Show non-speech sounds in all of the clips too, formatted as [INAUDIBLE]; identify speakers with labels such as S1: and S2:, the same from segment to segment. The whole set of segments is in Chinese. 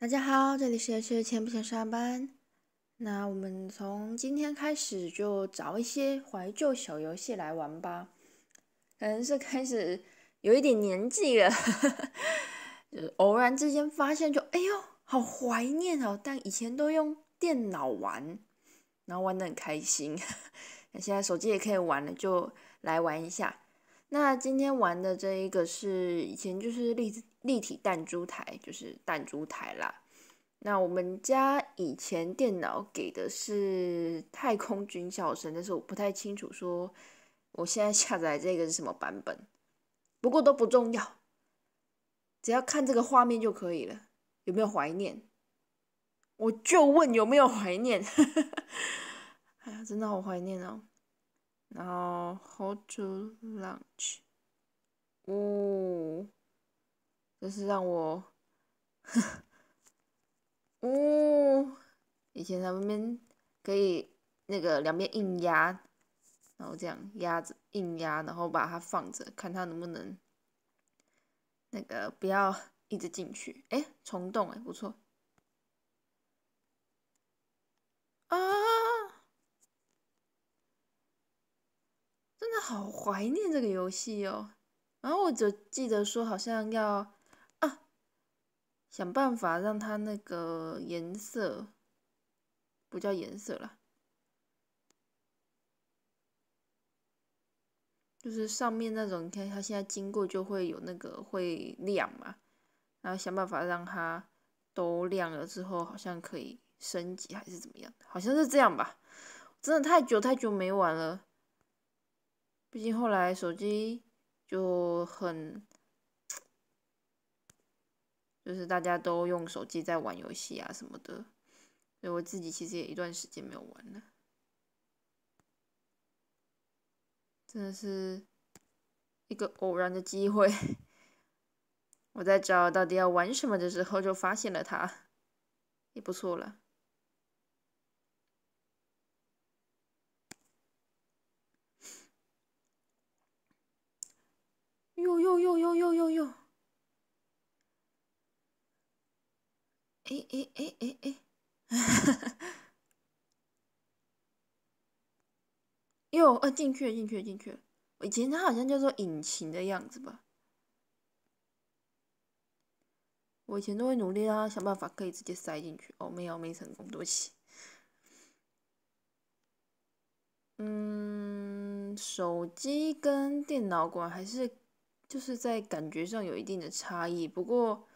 S1: 大家好，这里是 H 是前不想上班。那我们从今天开始就找一些怀旧小游戏来玩吧。可能是开始有一点年纪了，[LAUGHS] 就是偶然之间发现，就哎呦，好怀念哦！但以前都用电脑玩，然后玩的很开心。[LAUGHS] 那现在手机也可以玩了，就来玩一下。那今天玩的这一个，是以前就是例子。立体弹珠台就是弹珠台啦。那我们家以前电脑给的是太空军校生，但是我不太清楚说我现在下载这个是什么版本。不过都不重要，只要看这个画面就可以了。有没有怀念？我就问有没有怀念？[LAUGHS] 哎呀，真的好怀念哦。然后 h o d to l u n c h 哦。就是让我，哦，以前在那边可以那个两边硬压，然后这样压着硬压，然后把它放着，看它能不能那个不要一直进去。哎，虫洞哎，不错。啊！真的好怀念这个游戏哦。然后我就记得说好像要。想办法让它那个颜色，不叫颜色了，就是上面那种，你看它现在经过就会有那个会亮嘛，然后想办法让它都亮了之后，好像可以升级还是怎么样好像是这样吧。真的太久太久没玩了，毕竟后来手机就很。就是大家都用手机在玩游戏啊什么的，所以我自己其实也一段时间没有玩了。真的是一个偶然的机会，[LAUGHS] 我在找到底要玩什么的时候，就发现了它，也不错了。哟哟哟哟哟哟哟！哎哎哎哎哎！哈哈哟，进去了，进去了，进去了。以前它好像叫做引擎的样子吧。我以前都会努力啊，想办法可以直接塞进去，哦，没有，没成功，对不起。嗯，手机跟电脑管还是就是在感觉上有一定的差异，不过。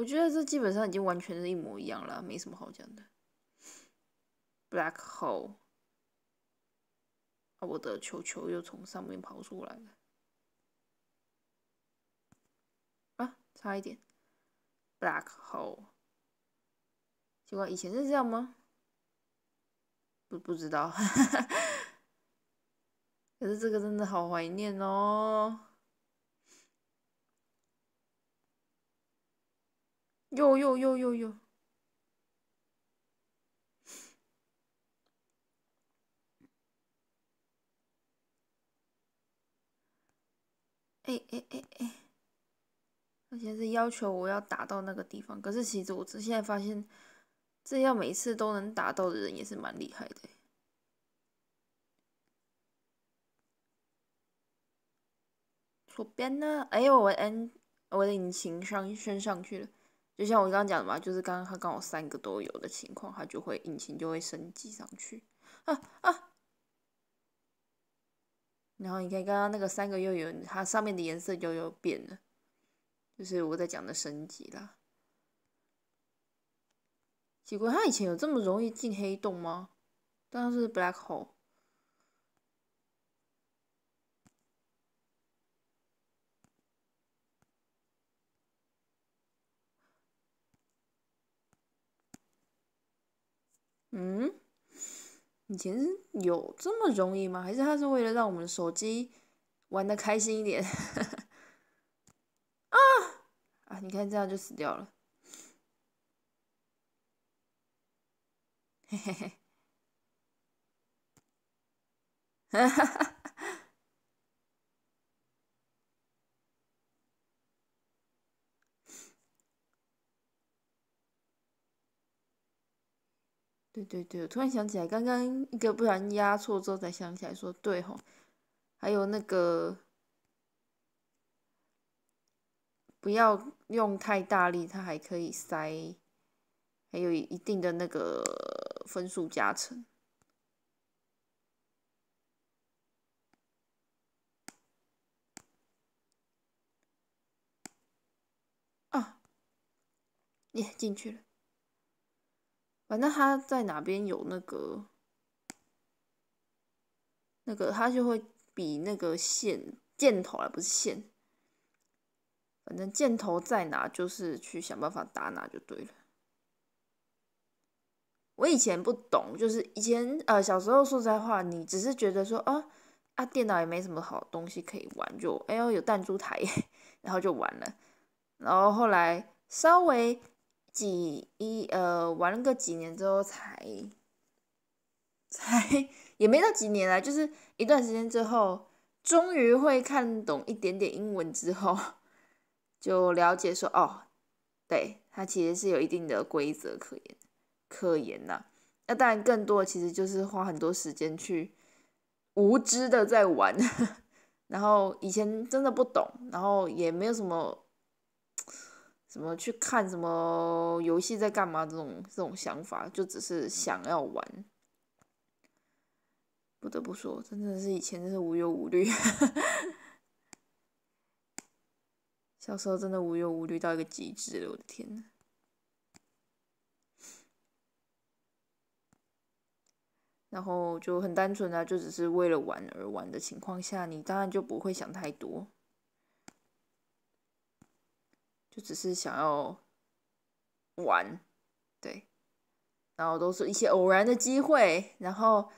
S1: 我觉得这基本上已经完全是一模一样了，没什么好讲的。Black hole，我的球球又从上面跑出来了。啊，差一点。Black hole，奇怪，以前是这样吗？不不知道。[LAUGHS] 可是这个真的好怀念哦。呦呦呦呦呦。哎哎哎哎！而且是要求我要打到那个地方，可是其实我现现在发现，这样每次都能打到的人也是蛮厉害的。左边呢？哎呦，我引我的引擎上升上去了。就像我刚刚讲的嘛，就是刚刚他刚好三个都有的情况，它就会引擎就会升级上去，啊啊！然后你看刚刚那个三个又有，它上面的颜色又有变了，就是我在讲的升级啦。奇怪，它以前有这么容易进黑洞吗？当然是 black hole。嗯，以前有这么容易吗？还是他是为了让我们手机玩的开心一点？[LAUGHS] 啊啊！你看这样就死掉了。嘿嘿嘿，哈哈哈。对对对，我突然想起来，刚刚一个不小心压错之后才想起来说对吼，还有那个不要用太大力，它还可以塞，还有一定的那个分数加成啊，耶进去了。反正他在哪边有那个，那个他就会比那个线箭头而不是线。反正箭头在哪，就是去想办法打哪就对了。我以前不懂，就是以前呃小时候说实在话，你只是觉得说啊啊电脑也没什么好东西可以玩，就哎呦有弹珠台，[LAUGHS] 然后就玩了。然后后来稍微。几一呃玩了个几年之后才 [LAUGHS] 才也没到几年啦，就是一段时间之后，终于会看懂一点点英文之后，[LAUGHS] 就了解说哦，对它其实是有一定的规则可言可言呐。那当然，更多的其实就是花很多时间去无知的在玩，[LAUGHS] 然后以前真的不懂，然后也没有什么。什么去看什么游戏在干嘛？这种这种想法，就只是想要玩。不得不说，真的是以前真是无忧无虑，小时候真的无忧无虑到一个极致了，我的天呐。然后就很单纯啊，就只是为了玩而玩的情况下，你当然就不会想太多。只是想要玩，对，然后都是一些偶然的机会，然后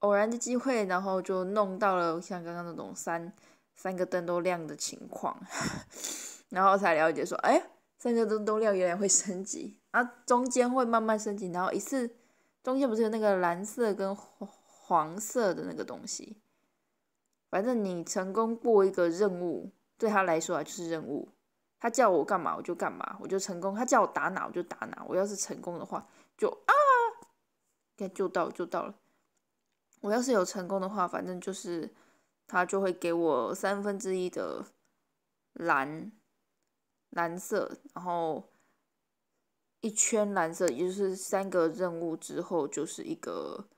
S1: 偶然的机会，然后就弄到了像刚刚那种三三个灯都亮的情况，[LAUGHS] 然后才了解说，哎，三个灯都亮，原来会升级，啊，中间会慢慢升级，然后一次中间不是有那个蓝色跟黄色的那个东西，反正你成功过一个任务，对他来说啊，就是任务。他叫我干嘛我就干嘛，我就成功。他叫我打哪我就打哪。我要是成功的话，就啊，该就到就到了。我要是有成功的话，反正就是他就会给我三分之一的蓝蓝色，然后一圈蓝色，也就是三个任务之后就是一个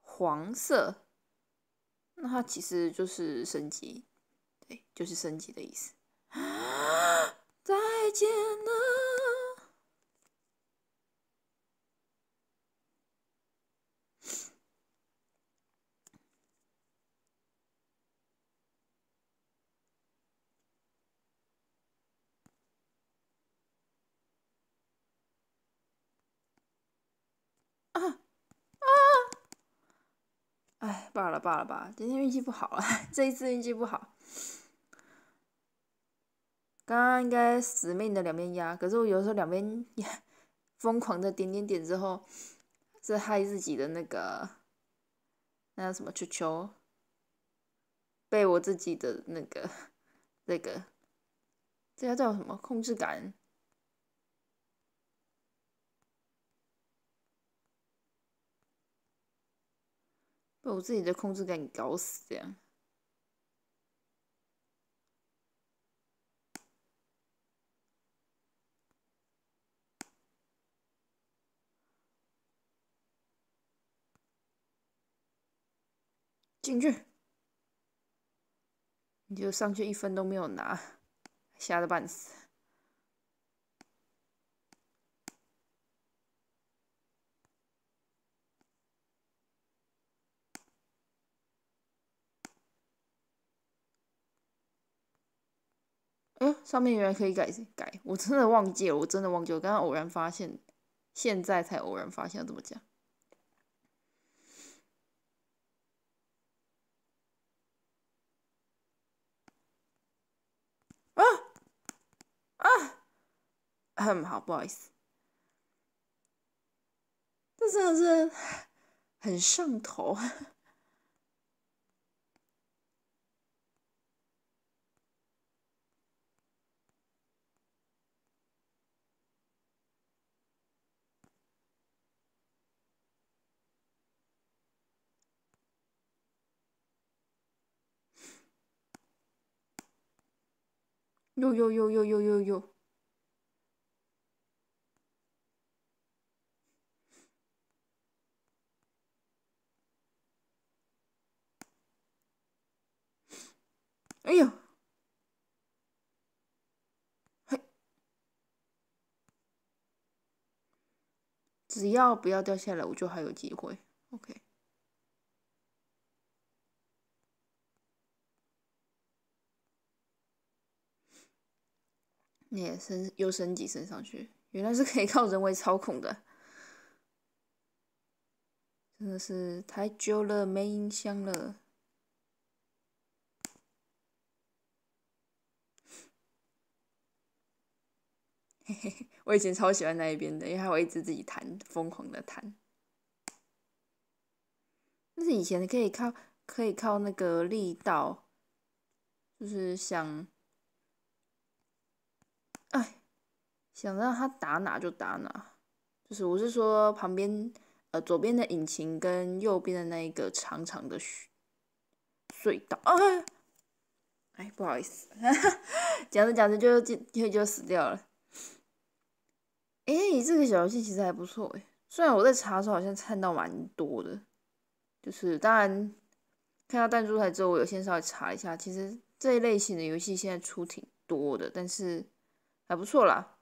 S1: 黄色。那它其实就是升级，对，就是升级的意思。[GASPS] 啊啊！哎，罢了罢了罢，今天运气不好了，[LAUGHS] 这一次运气不好。刚刚应该死命的两边压，可是我有时候两边 [LAUGHS] 疯狂的点点点之后，是害自己的那个那叫什么球球，被我自己的那个 [LAUGHS] 那个这叫叫什么控制感，被我自己的控制感搞死这样。进去，你就上去一分都没有拿，吓得半死。哎，上面原来可以改改，我真的忘记了，我真的忘记了，刚刚偶然发现，现在才偶然发现，怎么讲？嗯，好，不好意思，这真的是很上头。哟哟哟哟哟哟哟！哎呦，嘿！只要不要掉下来，我就还有机会。OK，也升又升级升上去，原来是可以靠人为操控的。真的是太久了，没音箱了。[LAUGHS] 我以前超喜欢那一边的，因为他会一直自己弹，疯狂的弹。但是以前可以靠，可以靠那个力道，就是想，哎，想让他打哪就打哪。就是我是说旁边，呃，左边的引擎跟右边的那一个长长的隧隧道，啊，哎，不好意思，[LAUGHS] 讲着讲着就就就死掉了。哎，这个小游戏其实还不错哎，虽然我在查的时候好像看到蛮多的，就是当然看到弹珠台之后，我有先稍微查一下，其实这一类型的游戏现在出挺多的，但是还不错啦。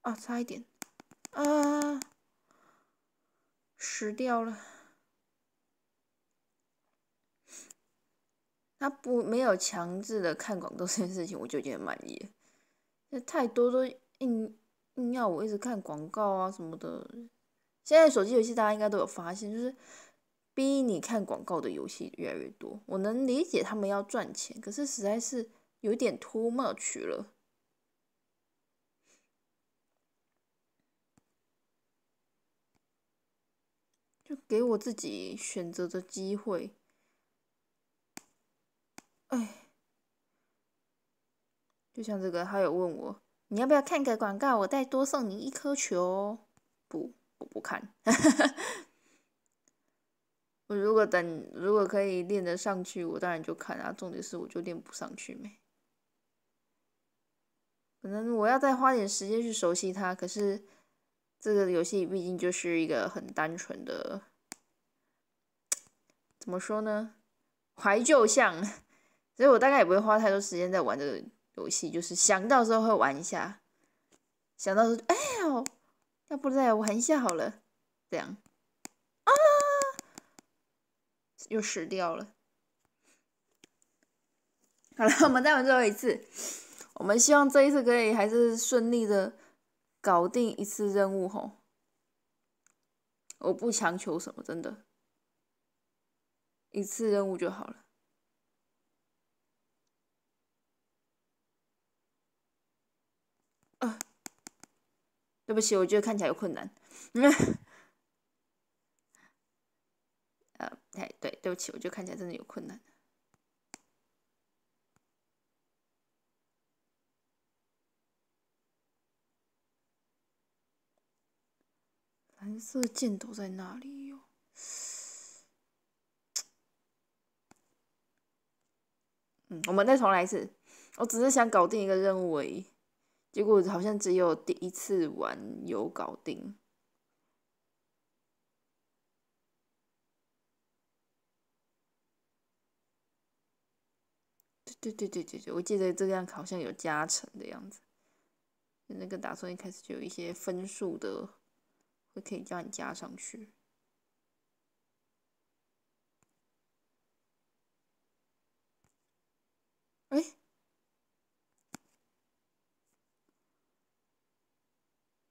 S1: 啊，差一点，啊，死掉了。他不没有强制的看广东这件事情，我就觉得满意。太多都硬硬要我一直看广告啊什么的。现在手机游戏大家应该都有发现，就是逼你看广告的游戏越来越多。我能理解他们要赚钱，可是实在是有点 too much 了，就给我自己选择的机会。哎。就像这个，他有问我，你要不要看个广告？我再多送你一颗球。不，我不看。[LAUGHS] 我如果等，如果可以练得上去，我当然就看。然后重点是，我就练不上去没。可能我要再花点时间去熟悉它。可是这个游戏毕竟就是一个很单纯的，怎么说呢？怀旧项。[LAUGHS] 所以我大概也不会花太多时间在玩这个。游戏就是想到时候会玩一下，想到时候哎呦，要不再玩一下好了，这样啊，又死掉了。[LAUGHS] 好了，我们再玩最后一次，我们希望这一次可以还是顺利的搞定一次任务吼。我不强求什么，真的，一次任务就好了。对不起，我觉得看起来有困难。[LAUGHS] 呃，对对，对不起，我觉得看起来真的有困难。蓝色箭头在哪里？哦？嗯，我们再重来一次。我只是想搞定一个任务而已。结果好像只有第一次玩有搞定。对对对对对对，我记得这样好像有加成的样子，那个打算一开始就有一些分数的，会可以叫你加上去。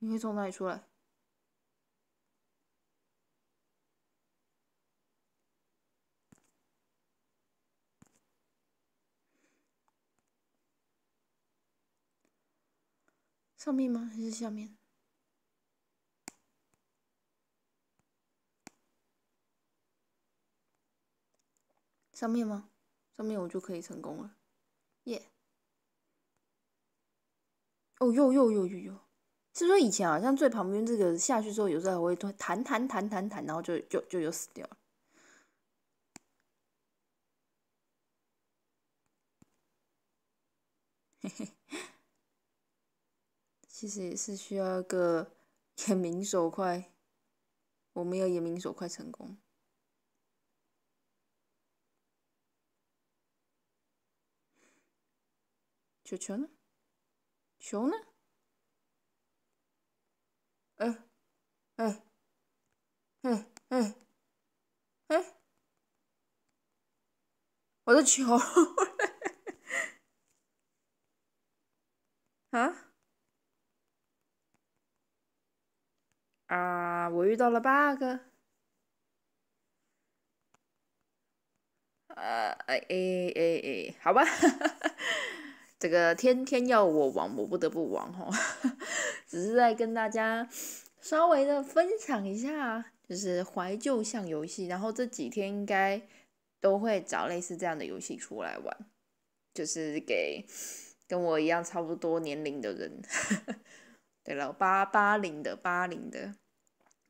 S1: 你会从哪里出来？上面吗？还是下面？上面吗？上面我就可以成功了，耶！哦有呦有呦呦！是说以前好像最旁边这个下去之后，有时候还会弹弹弹弹弹，然后就就就又死掉了。嘿嘿，其实也是需要个 [LAUGHS] 眼明手快，我没有眼明手快成功。球球呢？球呢？哎，哎，哎哎哎！我的球，[LAUGHS] 啊？啊！我遇到了 bug。呃，哎哎哎哎，好吧，[LAUGHS] 这个天天要我玩，我不得不玩哈。只是在跟大家稍微的分享一下，就是怀旧向游戏，然后这几天应该都会找类似这样的游戏出来玩，就是给跟我一样差不多年龄的人。[LAUGHS] 对了，八八零的八零的，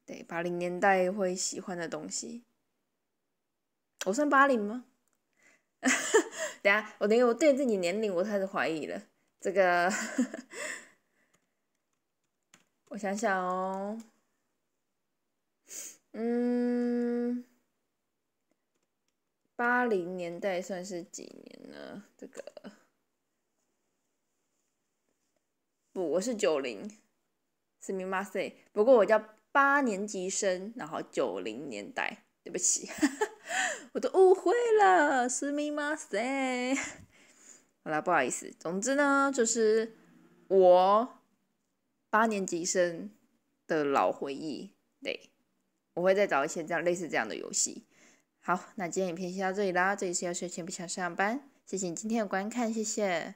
S1: 对八零年代会喜欢的东西，我算八零吗？[LAUGHS] 等下，我等下，我对自己年龄我开始怀疑了，这个。我想想哦，嗯，八零年代算是几年呢？这个不，我是九零，死命骂谁？不过我叫八年级生，然后九零年代，对不起，[LAUGHS] 我都误会了，死密骂谁？[LAUGHS] 好了，不好意思，总之呢，就是我。八年级生的老回忆，对，我会再找一些这样类似这样的游戏。好，那今天影片先到这里啦，这里是要睡前不想上班，谢谢你今天的观看，谢谢。